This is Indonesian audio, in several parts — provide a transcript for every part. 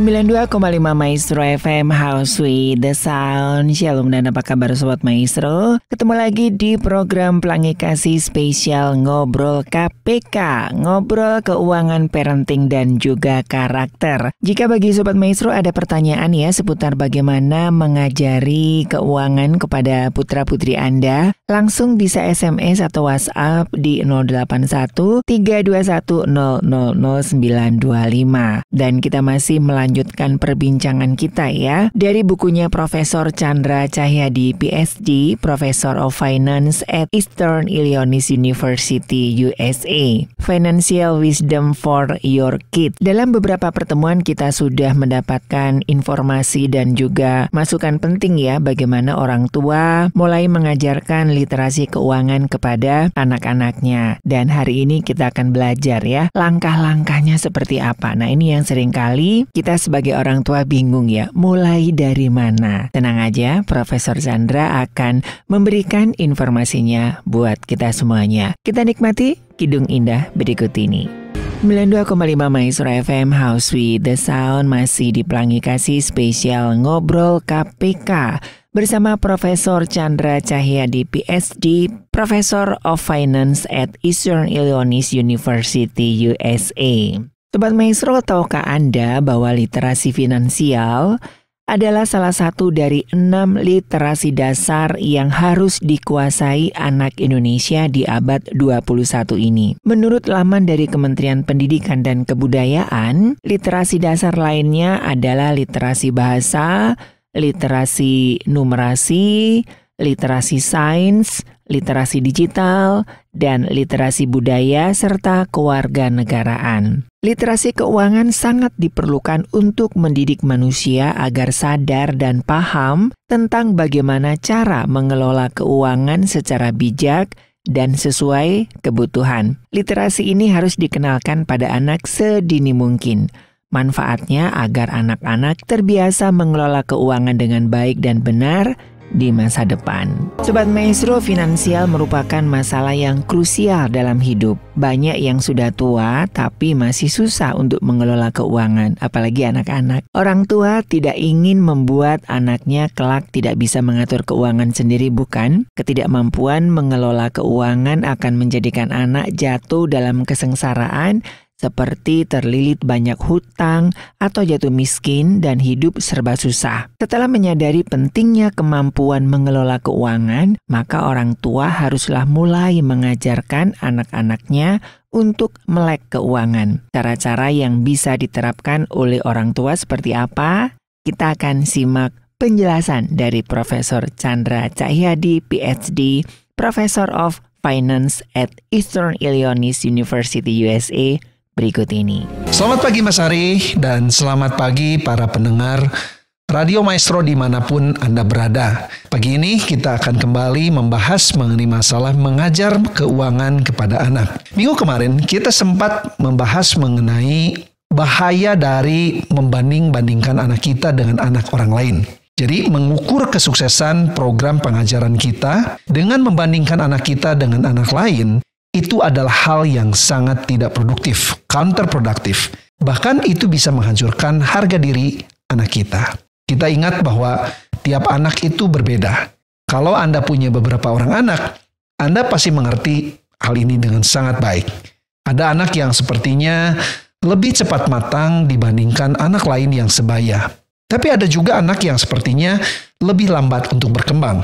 92,5 Maestro FM House with the Sound Shalom dan apa kabar Sobat Maestro Ketemu lagi di program Pelangi Kasih Spesial Ngobrol KPK Ngobrol Keuangan Parenting dan juga Karakter Jika bagi Sobat Maestro ada pertanyaan ya Seputar bagaimana mengajari keuangan kepada putra-putri Anda Langsung bisa SMS atau WhatsApp di 081 321 000925 Dan kita masih melakukan melanjutkan perbincangan kita ya dari bukunya Profesor Chandra Cahyadi PhD, Professor of Finance at Eastern Illinois University USA. Financial Wisdom for Your Kid. Dalam beberapa pertemuan kita sudah mendapatkan informasi dan juga masukan penting ya bagaimana orang tua mulai mengajarkan literasi keuangan kepada anak-anaknya. Dan hari ini kita akan belajar ya langkah-langkahnya seperti apa. Nah, ini yang seringkali kita kita sebagai orang tua bingung ya, mulai dari mana. Tenang aja, Profesor Zandra akan memberikan informasinya buat kita semuanya. Kita nikmati Kidung Indah berikut ini. 92,5 Maestro FM House with the Sound masih di Pelangi Kasih spesial Ngobrol KPK bersama Profesor Chandra Cahyadi PhD, Professor of Finance at Eastern Illinois University USA. Tempat Maestro, tahukah Anda bahwa literasi finansial adalah salah satu dari enam literasi dasar yang harus dikuasai anak Indonesia di abad 21 ini. Menurut laman dari Kementerian Pendidikan dan Kebudayaan, literasi dasar lainnya adalah literasi bahasa, literasi numerasi, literasi sains, literasi digital, dan literasi budaya serta kewarganegaraan. Literasi keuangan sangat diperlukan untuk mendidik manusia agar sadar dan paham tentang bagaimana cara mengelola keuangan secara bijak dan sesuai kebutuhan. Literasi ini harus dikenalkan pada anak sedini mungkin. Manfaatnya agar anak-anak terbiasa mengelola keuangan dengan baik dan benar di masa depan. Sobat Maestro, finansial merupakan masalah yang krusial dalam hidup. Banyak yang sudah tua tapi masih susah untuk mengelola keuangan, apalagi anak-anak. Orang tua tidak ingin membuat anaknya kelak tidak bisa mengatur keuangan sendiri, bukan? Ketidakmampuan mengelola keuangan akan menjadikan anak jatuh dalam kesengsaraan seperti terlilit banyak hutang atau jatuh miskin dan hidup serba susah. Setelah menyadari pentingnya kemampuan mengelola keuangan, maka orang tua haruslah mulai mengajarkan anak-anaknya untuk melek keuangan. Cara-cara yang bisa diterapkan oleh orang tua seperti apa? Kita akan simak penjelasan dari Profesor Chandra Cahyadi, PhD, Professor of Finance at Eastern Illinois University, USA, berikut ini. Selamat pagi Mas Ari dan selamat pagi para pendengar Radio Maestro dimanapun Anda berada. Pagi ini kita akan kembali membahas mengenai masalah mengajar keuangan kepada anak. Minggu kemarin kita sempat membahas mengenai bahaya dari membanding-bandingkan anak kita dengan anak orang lain. Jadi mengukur kesuksesan program pengajaran kita dengan membandingkan anak kita dengan anak lain itu adalah hal yang sangat tidak produktif, counterproduktif. Bahkan itu bisa menghancurkan harga diri anak kita. Kita ingat bahwa tiap anak itu berbeda. Kalau Anda punya beberapa orang anak, Anda pasti mengerti hal ini dengan sangat baik. Ada anak yang sepertinya lebih cepat matang dibandingkan anak lain yang sebaya. Tapi ada juga anak yang sepertinya lebih lambat untuk berkembang.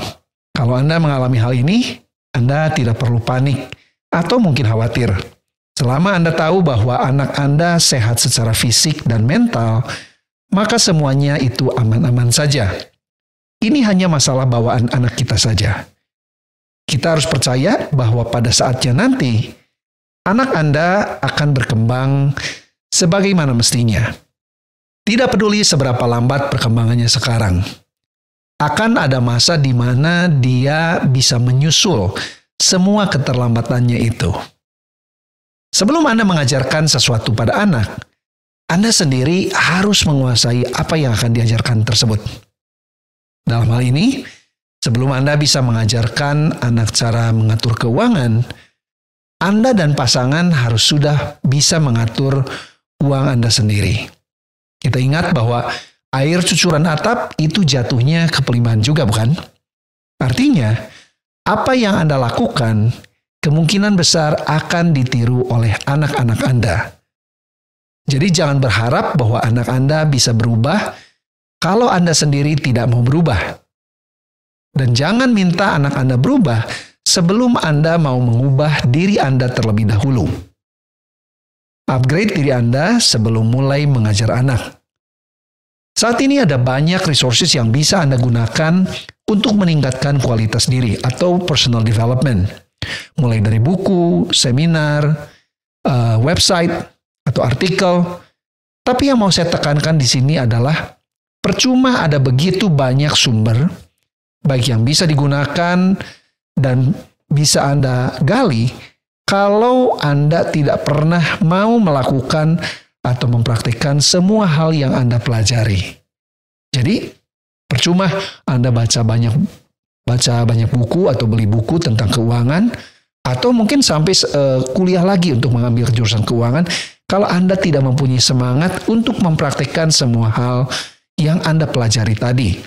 Kalau Anda mengalami hal ini, Anda tidak perlu panik atau mungkin khawatir. Selama Anda tahu bahwa anak Anda sehat secara fisik dan mental, maka semuanya itu aman-aman saja. Ini hanya masalah bawaan anak kita saja. Kita harus percaya bahwa pada saatnya nanti, anak Anda akan berkembang sebagaimana mestinya. Tidak peduli seberapa lambat perkembangannya sekarang, akan ada masa di mana dia bisa menyusul semua keterlambatannya itu. Sebelum Anda mengajarkan sesuatu pada anak, Anda sendiri harus menguasai apa yang akan diajarkan tersebut. Dalam hal ini, sebelum Anda bisa mengajarkan anak cara mengatur keuangan, Anda dan pasangan harus sudah bisa mengatur uang Anda sendiri. Kita ingat bahwa air cucuran atap itu jatuhnya ke pelimpan juga, bukan? Artinya, apa yang Anda lakukan kemungkinan besar akan ditiru oleh anak-anak Anda. Jadi jangan berharap bahwa anak Anda bisa berubah kalau Anda sendiri tidak mau berubah. Dan jangan minta anak Anda berubah sebelum Anda mau mengubah diri Anda terlebih dahulu. Upgrade diri Anda sebelum mulai mengajar anak. Saat ini ada banyak resources yang bisa Anda gunakan untuk meningkatkan kualitas diri atau personal development. Mulai dari buku, seminar, eh, website, atau artikel. Tapi yang mau saya tekankan di sini adalah percuma ada begitu banyak sumber, baik yang bisa digunakan dan bisa Anda gali, kalau Anda tidak pernah mau melakukan atau mempraktikkan semua hal yang Anda pelajari. Jadi, Percuma Anda baca banyak baca banyak buku atau beli buku tentang keuangan atau mungkin sampai uh, kuliah lagi untuk mengambil jurusan keuangan kalau Anda tidak mempunyai semangat untuk mempraktekkan semua hal yang Anda pelajari tadi.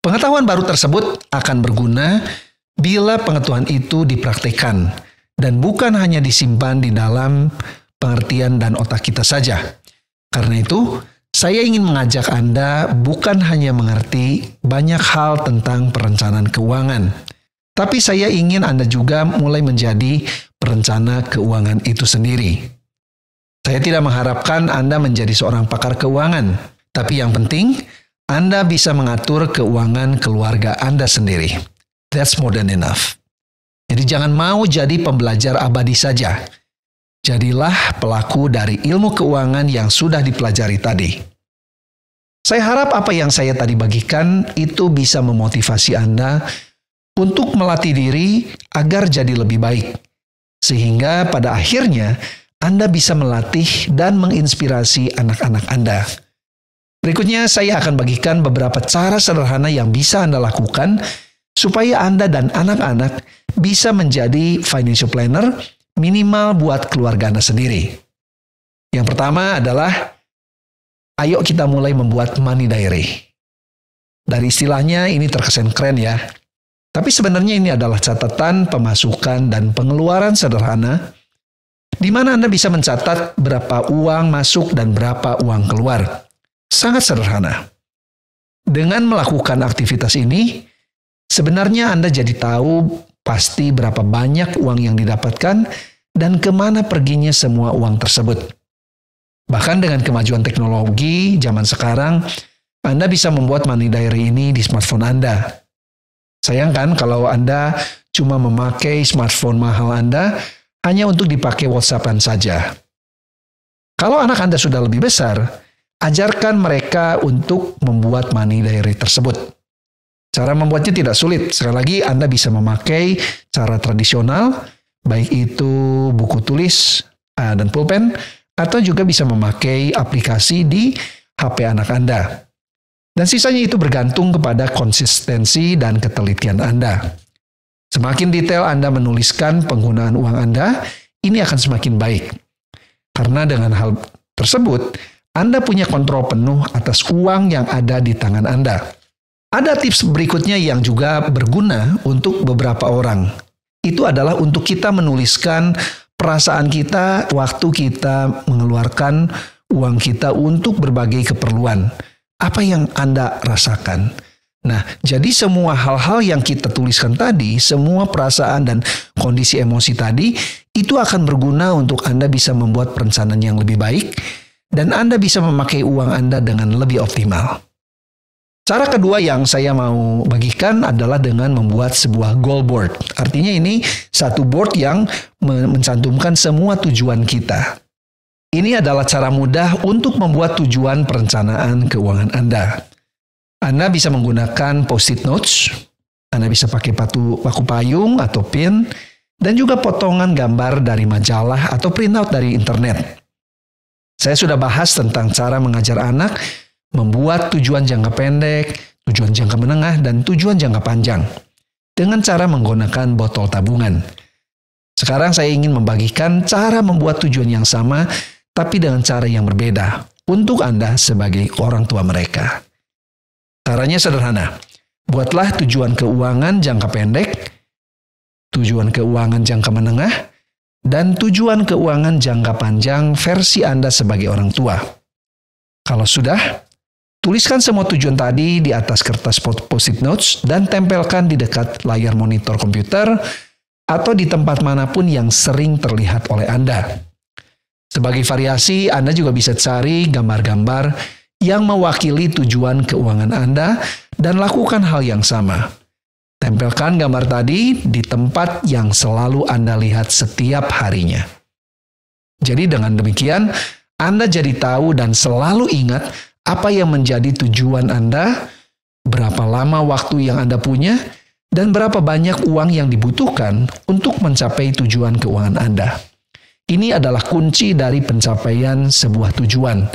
Pengetahuan baru tersebut akan berguna bila pengetahuan itu dipraktekkan dan bukan hanya disimpan di dalam pengertian dan otak kita saja. Karena itu, saya ingin mengajak Anda bukan hanya mengerti banyak hal tentang perencanaan keuangan, tapi saya ingin Anda juga mulai menjadi perencana keuangan itu sendiri. Saya tidak mengharapkan Anda menjadi seorang pakar keuangan, tapi yang penting Anda bisa mengatur keuangan keluarga Anda sendiri. That's more than enough. Jadi jangan mau jadi pembelajar abadi saja Jadilah pelaku dari ilmu keuangan yang sudah dipelajari tadi. Saya harap apa yang saya tadi bagikan itu bisa memotivasi Anda untuk melatih diri agar jadi lebih baik, sehingga pada akhirnya Anda bisa melatih dan menginspirasi anak-anak Anda. Berikutnya, saya akan bagikan beberapa cara sederhana yang bisa Anda lakukan supaya Anda dan anak-anak bisa menjadi financial planner minimal buat keluarga Anda sendiri. Yang pertama adalah ayo kita mulai membuat money diary. Dari istilahnya ini terkesan keren ya. Tapi sebenarnya ini adalah catatan pemasukan dan pengeluaran sederhana di mana Anda bisa mencatat berapa uang masuk dan berapa uang keluar. Sangat sederhana. Dengan melakukan aktivitas ini, sebenarnya Anda jadi tahu pasti berapa banyak uang yang didapatkan, dan kemana perginya semua uang tersebut. Bahkan dengan kemajuan teknologi zaman sekarang, Anda bisa membuat money diary ini di smartphone Anda. Sayang kan kalau Anda cuma memakai smartphone mahal Anda hanya untuk dipakai WhatsAppan saja. Kalau anak Anda sudah lebih besar, ajarkan mereka untuk membuat money diary tersebut. Cara membuatnya tidak sulit. Sekali lagi Anda bisa memakai cara tradisional, baik itu buku tulis uh, dan pulpen, atau juga bisa memakai aplikasi di HP anak Anda. Dan sisanya itu bergantung kepada konsistensi dan ketelitian Anda. Semakin detail Anda menuliskan penggunaan uang Anda, ini akan semakin baik. Karena dengan hal tersebut, Anda punya kontrol penuh atas uang yang ada di tangan Anda. Ada tips berikutnya yang juga berguna untuk beberapa orang. Itu adalah untuk kita menuliskan perasaan kita waktu kita mengeluarkan uang kita untuk berbagai keperluan. Apa yang Anda rasakan? Nah, jadi semua hal-hal yang kita tuliskan tadi, semua perasaan dan kondisi emosi tadi, itu akan berguna untuk Anda bisa membuat perencanaan yang lebih baik, dan Anda bisa memakai uang Anda dengan lebih optimal. Cara kedua yang saya mau bagikan adalah dengan membuat sebuah goal board. Artinya ini satu board yang mencantumkan semua tujuan kita. Ini adalah cara mudah untuk membuat tujuan perencanaan keuangan Anda. Anda bisa menggunakan post-it notes, Anda bisa pakai patu, paku payung atau pin, dan juga potongan gambar dari majalah atau printout dari internet. Saya sudah bahas tentang cara mengajar anak membuat tujuan jangka pendek, tujuan jangka menengah, dan tujuan jangka panjang dengan cara menggunakan botol tabungan. Sekarang saya ingin membagikan cara membuat tujuan yang sama tapi dengan cara yang berbeda untuk Anda sebagai orang tua mereka. Caranya sederhana. Buatlah tujuan keuangan jangka pendek, tujuan keuangan jangka menengah, dan tujuan keuangan jangka panjang versi Anda sebagai orang tua. Kalau sudah, Tuliskan semua tujuan tadi di atas kertas post-it notes dan tempelkan di dekat layar monitor komputer atau di tempat manapun yang sering terlihat oleh Anda. Sebagai variasi, Anda juga bisa cari gambar-gambar yang mewakili tujuan keuangan Anda dan lakukan hal yang sama. Tempelkan gambar tadi di tempat yang selalu Anda lihat setiap harinya. Jadi dengan demikian, Anda jadi tahu dan selalu ingat apa yang menjadi tujuan Anda? Berapa lama waktu yang Anda punya? Dan berapa banyak uang yang dibutuhkan untuk mencapai tujuan keuangan Anda? Ini adalah kunci dari pencapaian sebuah tujuan.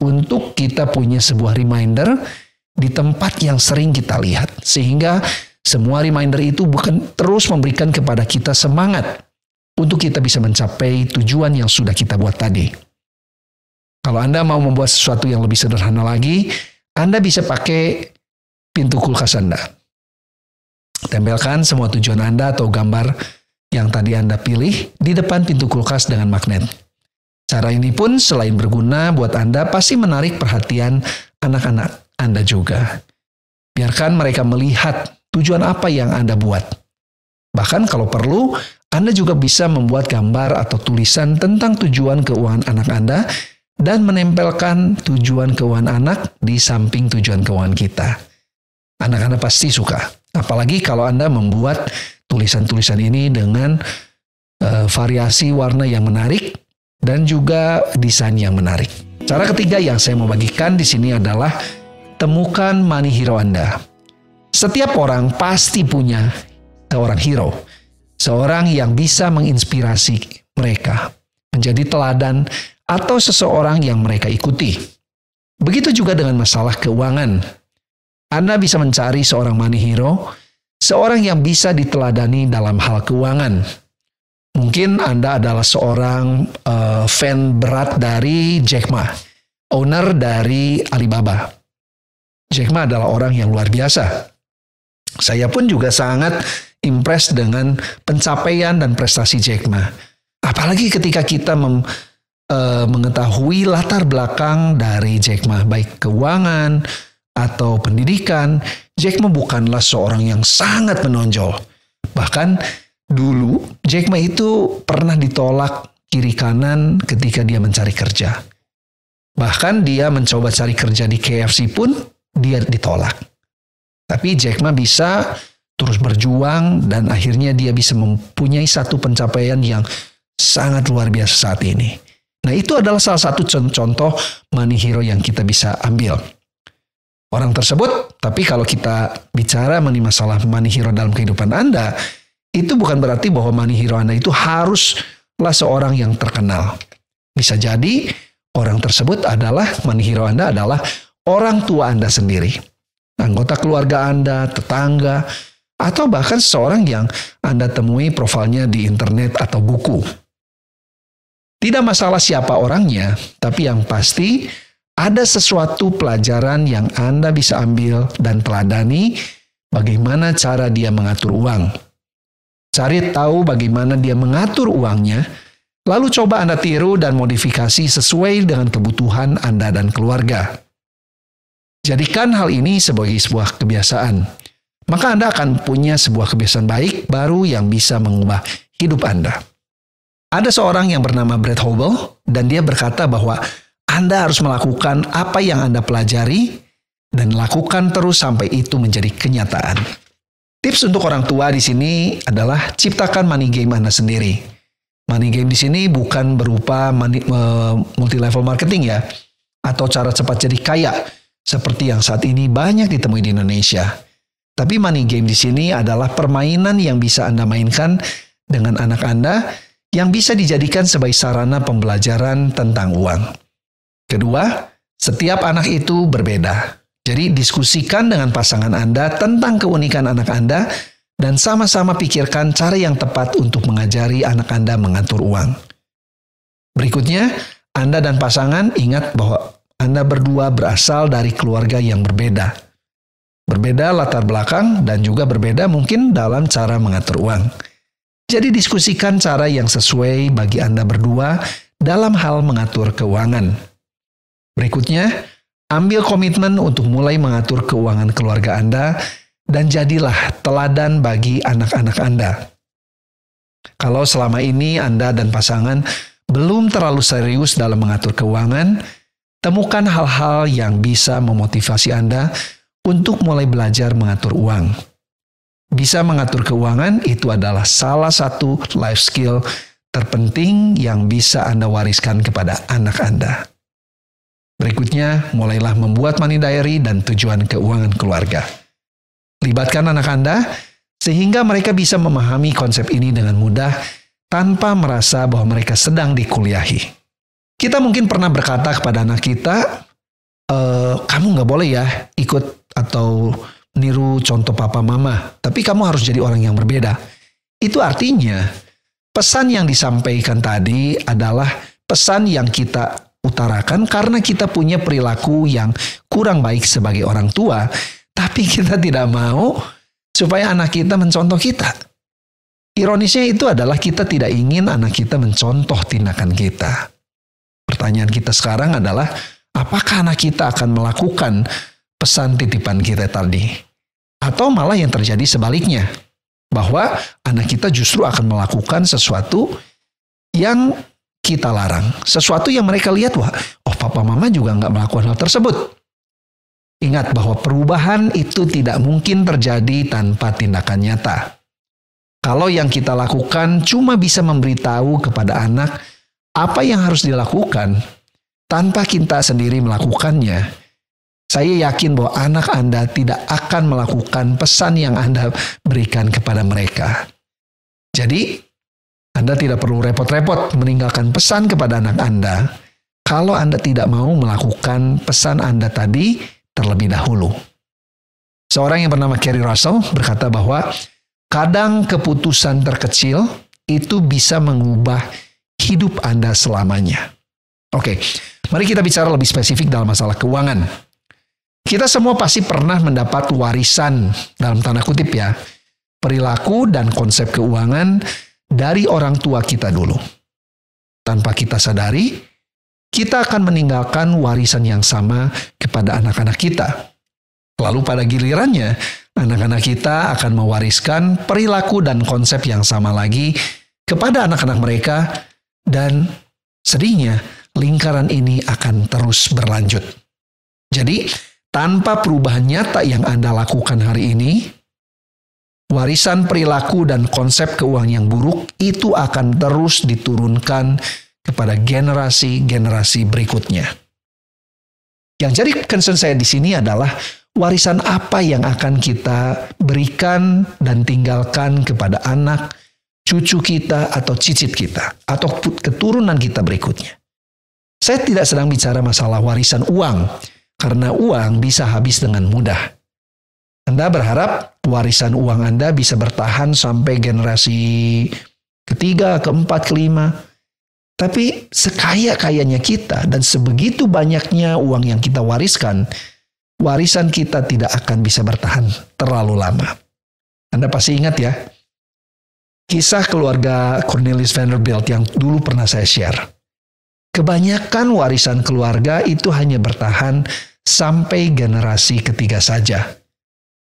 Untuk kita punya sebuah reminder di tempat yang sering kita lihat, sehingga semua reminder itu bukan terus memberikan kepada kita semangat untuk kita bisa mencapai tujuan yang sudah kita buat tadi. Kalau Anda mau membuat sesuatu yang lebih sederhana lagi, Anda bisa pakai pintu kulkas Anda. Tempelkan semua tujuan Anda atau gambar yang tadi Anda pilih di depan pintu kulkas dengan magnet. Cara ini pun selain berguna buat Anda pasti menarik perhatian anak-anak Anda juga. Biarkan mereka melihat tujuan apa yang Anda buat. Bahkan kalau perlu, Anda juga bisa membuat gambar atau tulisan tentang tujuan keuangan anak Anda dan menempelkan tujuan keuangan anak di samping tujuan keuangan kita. Anak-anak pasti suka, apalagi kalau Anda membuat tulisan-tulisan ini dengan uh, variasi warna yang menarik dan juga desain yang menarik. Cara ketiga yang saya mau bagikan di sini adalah temukan money hero Anda. Setiap orang pasti punya seorang hero, seorang yang bisa menginspirasi mereka menjadi teladan atau seseorang yang mereka ikuti. Begitu juga dengan masalah keuangan. Anda bisa mencari seorang money hero, seorang yang bisa diteladani dalam hal keuangan. Mungkin Anda adalah seorang uh, fan berat dari Jack Ma, owner dari Alibaba. Jack Ma adalah orang yang luar biasa. Saya pun juga sangat impress dengan pencapaian dan prestasi Jack Ma apalagi ketika kita mem, e, mengetahui latar belakang dari Jack Ma baik keuangan atau pendidikan, Jack Ma bukanlah seorang yang sangat menonjol. Bahkan dulu Jack Ma itu pernah ditolak kiri kanan ketika dia mencari kerja. Bahkan dia mencoba cari kerja di KFC pun dia ditolak. Tapi Jack Ma bisa terus berjuang dan akhirnya dia bisa mempunyai satu pencapaian yang sangat luar biasa saat ini. Nah itu adalah salah satu contoh money hero yang kita bisa ambil. Orang tersebut, tapi kalau kita bicara mengenai masalah money hero dalam kehidupan Anda, itu bukan berarti bahwa money hero Anda itu haruslah seorang yang terkenal. Bisa jadi orang tersebut adalah money hero Anda adalah orang tua Anda sendiri, anggota keluarga Anda, tetangga, atau bahkan seorang yang Anda temui profilnya di internet atau buku. Tidak masalah siapa orangnya, tapi yang pasti ada sesuatu pelajaran yang Anda bisa ambil dan teladani bagaimana cara dia mengatur uang. Cari tahu bagaimana dia mengatur uangnya, lalu coba Anda tiru dan modifikasi sesuai dengan kebutuhan Anda dan keluarga. Jadikan hal ini sebagai sebuah kebiasaan. Maka Anda akan punya sebuah kebiasaan baik baru yang bisa mengubah hidup Anda. Ada seorang yang bernama Brett Hobel dan dia berkata bahwa Anda harus melakukan apa yang Anda pelajari dan lakukan terus sampai itu menjadi kenyataan. Tips untuk orang tua di sini adalah ciptakan money game Anda sendiri. Money game di sini bukan berupa money, multi level marketing ya atau cara cepat jadi kaya seperti yang saat ini banyak ditemui di Indonesia. Tapi money game di sini adalah permainan yang bisa Anda mainkan dengan anak Anda yang bisa dijadikan sebagai sarana pembelajaran tentang uang. Kedua, setiap anak itu berbeda. Jadi diskusikan dengan pasangan Anda tentang keunikan anak Anda dan sama-sama pikirkan cara yang tepat untuk mengajari anak Anda mengatur uang. Berikutnya, Anda dan pasangan ingat bahwa Anda berdua berasal dari keluarga yang berbeda. Berbeda latar belakang dan juga berbeda mungkin dalam cara mengatur uang. Jadi diskusikan cara yang sesuai bagi Anda berdua dalam hal mengatur keuangan. Berikutnya, ambil komitmen untuk mulai mengatur keuangan keluarga Anda dan jadilah teladan bagi anak-anak Anda. Kalau selama ini Anda dan pasangan belum terlalu serius dalam mengatur keuangan, temukan hal-hal yang bisa memotivasi Anda untuk mulai belajar mengatur uang. Bisa mengatur keuangan itu adalah salah satu life skill terpenting yang bisa Anda wariskan kepada anak Anda. Berikutnya, mulailah membuat money diary dan tujuan keuangan keluarga. Libatkan anak Anda sehingga mereka bisa memahami konsep ini dengan mudah tanpa merasa bahwa mereka sedang dikuliahi. Kita mungkin pernah berkata kepada anak kita, e, kamu nggak boleh ya ikut atau niru contoh papa mama, tapi kamu harus jadi orang yang berbeda. Itu artinya pesan yang disampaikan tadi adalah pesan yang kita utarakan karena kita punya perilaku yang kurang baik sebagai orang tua, tapi kita tidak mau supaya anak kita mencontoh kita. Ironisnya itu adalah kita tidak ingin anak kita mencontoh tindakan kita. Pertanyaan kita sekarang adalah apakah anak kita akan melakukan pesan titipan kita tadi. Atau malah yang terjadi sebaliknya. Bahwa anak kita justru akan melakukan sesuatu yang kita larang. Sesuatu yang mereka lihat, wah, oh papa mama juga nggak melakukan hal tersebut. Ingat bahwa perubahan itu tidak mungkin terjadi tanpa tindakan nyata. Kalau yang kita lakukan cuma bisa memberitahu kepada anak apa yang harus dilakukan tanpa kita sendiri melakukannya, saya yakin bahwa anak Anda tidak akan melakukan pesan yang Anda berikan kepada mereka. Jadi, Anda tidak perlu repot-repot meninggalkan pesan kepada anak Anda kalau Anda tidak mau melakukan pesan Anda tadi terlebih dahulu. Seorang yang bernama Kerry Russell berkata bahwa kadang keputusan terkecil itu bisa mengubah hidup Anda selamanya. Oke, mari kita bicara lebih spesifik dalam masalah keuangan. Kita semua pasti pernah mendapat warisan, dalam tanda kutip ya, perilaku dan konsep keuangan dari orang tua kita dulu. Tanpa kita sadari, kita akan meninggalkan warisan yang sama kepada anak-anak kita. Lalu pada gilirannya, anak-anak kita akan mewariskan perilaku dan konsep yang sama lagi kepada anak-anak mereka dan sedihnya lingkaran ini akan terus berlanjut. Jadi, tanpa perubahan nyata yang Anda lakukan hari ini, warisan perilaku dan konsep keuangan yang buruk itu akan terus diturunkan kepada generasi-generasi berikutnya. Yang jadi concern saya di sini adalah warisan apa yang akan kita berikan dan tinggalkan kepada anak, cucu kita atau cicit kita atau keturunan kita berikutnya. Saya tidak sedang bicara masalah warisan uang karena uang bisa habis dengan mudah. Anda berharap warisan uang Anda bisa bertahan sampai generasi ketiga, keempat, kelima. Tapi sekaya-kayanya kita dan sebegitu banyaknya uang yang kita wariskan, warisan kita tidak akan bisa bertahan terlalu lama. Anda pasti ingat ya, kisah keluarga Cornelius Vanderbilt yang dulu pernah saya share. Kebanyakan warisan keluarga itu hanya bertahan sampai generasi ketiga saja.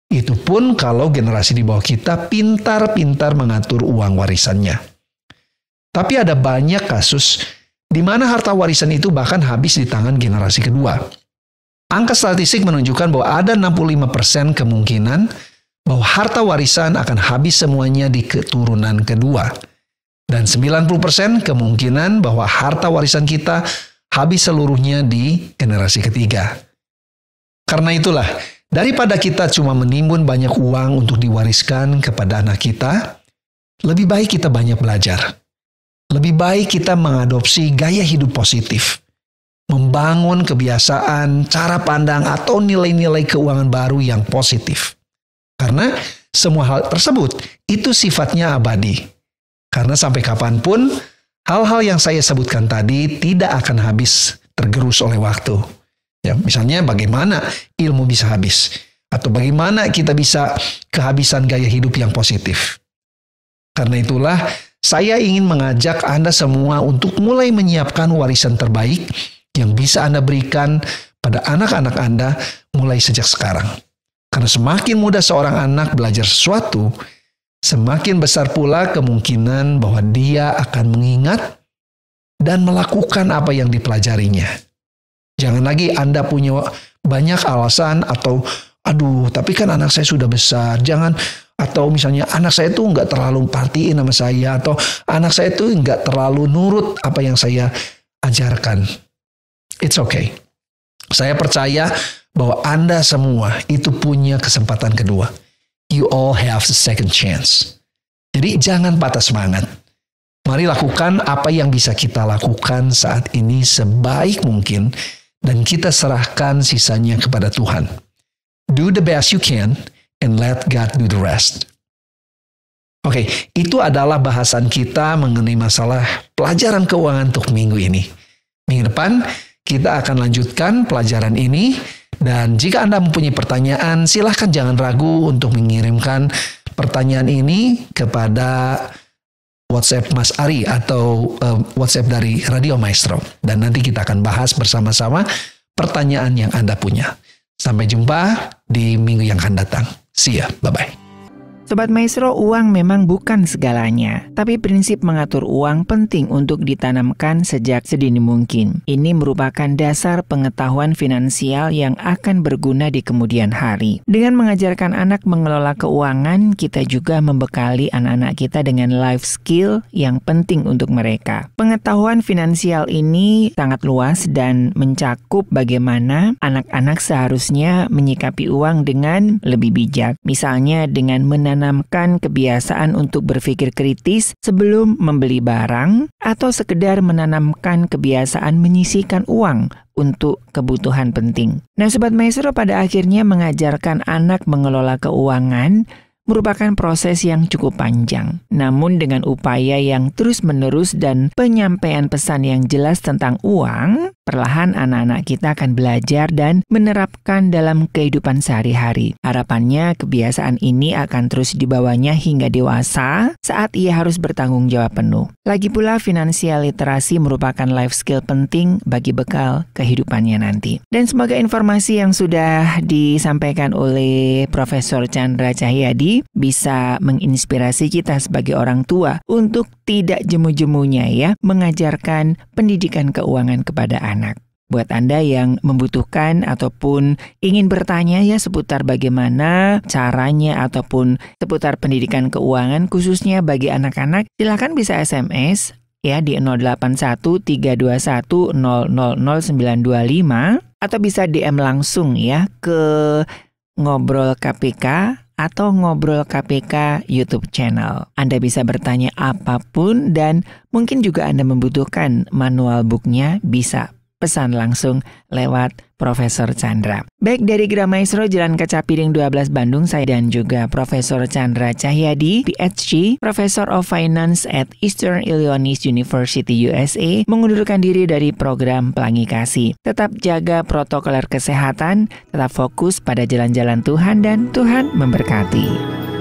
Itu pun kalau generasi di bawah kita pintar-pintar mengatur uang warisannya. Tapi ada banyak kasus di mana harta warisan itu bahkan habis di tangan generasi kedua. Angka statistik menunjukkan bahwa ada 65% kemungkinan bahwa harta warisan akan habis semuanya di keturunan kedua. Dan 90% kemungkinan bahwa harta warisan kita habis seluruhnya di generasi ketiga. Karena itulah, daripada kita cuma menimbun banyak uang untuk diwariskan kepada anak kita, lebih baik kita banyak belajar. Lebih baik kita mengadopsi gaya hidup positif, membangun kebiasaan, cara pandang, atau nilai-nilai keuangan baru yang positif. Karena semua hal tersebut itu sifatnya abadi. Karena sampai kapanpun, hal-hal yang saya sebutkan tadi tidak akan habis tergerus oleh waktu. Ya, misalnya bagaimana ilmu bisa habis atau bagaimana kita bisa kehabisan gaya hidup yang positif. Karena itulah saya ingin mengajak Anda semua untuk mulai menyiapkan warisan terbaik yang bisa Anda berikan pada anak-anak Anda mulai sejak sekarang. Karena semakin mudah seorang anak belajar sesuatu, semakin besar pula kemungkinan bahwa dia akan mengingat dan melakukan apa yang dipelajarinya. Jangan lagi Anda punya banyak alasan atau aduh tapi kan anak saya sudah besar jangan atau misalnya anak saya itu nggak terlalu perhatiin sama saya atau anak saya itu nggak terlalu nurut apa yang saya ajarkan it's okay saya percaya bahwa anda semua itu punya kesempatan kedua you all have the second chance jadi jangan patah semangat mari lakukan apa yang bisa kita lakukan saat ini sebaik mungkin dan kita serahkan sisanya kepada Tuhan. Do the best you can and let God do the rest. Oke, okay, itu adalah bahasan kita mengenai masalah pelajaran keuangan untuk minggu ini. Minggu depan kita akan lanjutkan pelajaran ini dan jika Anda mempunyai pertanyaan silahkan jangan ragu untuk mengirimkan pertanyaan ini kepada WhatsApp Mas Ari atau uh, WhatsApp dari Radio Maestro. Dan nanti kita akan bahas bersama-sama pertanyaan yang Anda punya. Sampai jumpa di minggu yang akan datang. See ya. Bye-bye. Sobat Maestro, uang memang bukan segalanya, tapi prinsip mengatur uang penting untuk ditanamkan sejak sedini mungkin. Ini merupakan dasar pengetahuan finansial yang akan berguna di kemudian hari. Dengan mengajarkan anak mengelola keuangan, kita juga membekali anak-anak kita dengan life skill yang penting untuk mereka. Pengetahuan finansial ini sangat luas dan mencakup bagaimana anak-anak seharusnya menyikapi uang dengan lebih bijak, misalnya dengan menanam menanamkan kebiasaan untuk berpikir kritis sebelum membeli barang atau sekedar menanamkan kebiasaan menyisihkan uang untuk kebutuhan penting. Nah, Sobat Maestro pada akhirnya mengajarkan anak mengelola keuangan merupakan proses yang cukup panjang. Namun dengan upaya yang terus-menerus dan penyampaian pesan yang jelas tentang uang, perlahan anak-anak kita akan belajar dan menerapkan dalam kehidupan sehari-hari. Harapannya kebiasaan ini akan terus dibawanya hingga dewasa saat ia harus bertanggung jawab penuh. Lagi pula finansial literasi merupakan life skill penting bagi bekal kehidupannya nanti. Dan semoga informasi yang sudah disampaikan oleh Profesor Chandra Cahyadi bisa menginspirasi kita sebagai orang tua untuk tidak jemu-jemunya ya mengajarkan pendidikan keuangan kepada anak. Buat Anda yang membutuhkan ataupun ingin bertanya ya seputar bagaimana caranya ataupun seputar pendidikan keuangan khususnya bagi anak-anak, silakan bisa SMS ya di 081321000925 atau bisa DM langsung ya ke ngobrol KPK atau Ngobrol KPK YouTube channel. Anda bisa bertanya apapun dan mungkin juga Anda membutuhkan manual booknya bisa pesan langsung lewat Profesor Chandra. Baik dari Gramaisro Jalan Kaca Piring 12 Bandung, saya dan juga Profesor Chandra Cahyadi, PhD, Professor of Finance at Eastern Illinois University USA, mengundurkan diri dari program Pelangi Kasih. Tetap jaga protokol kesehatan, tetap fokus pada jalan-jalan Tuhan dan Tuhan memberkati.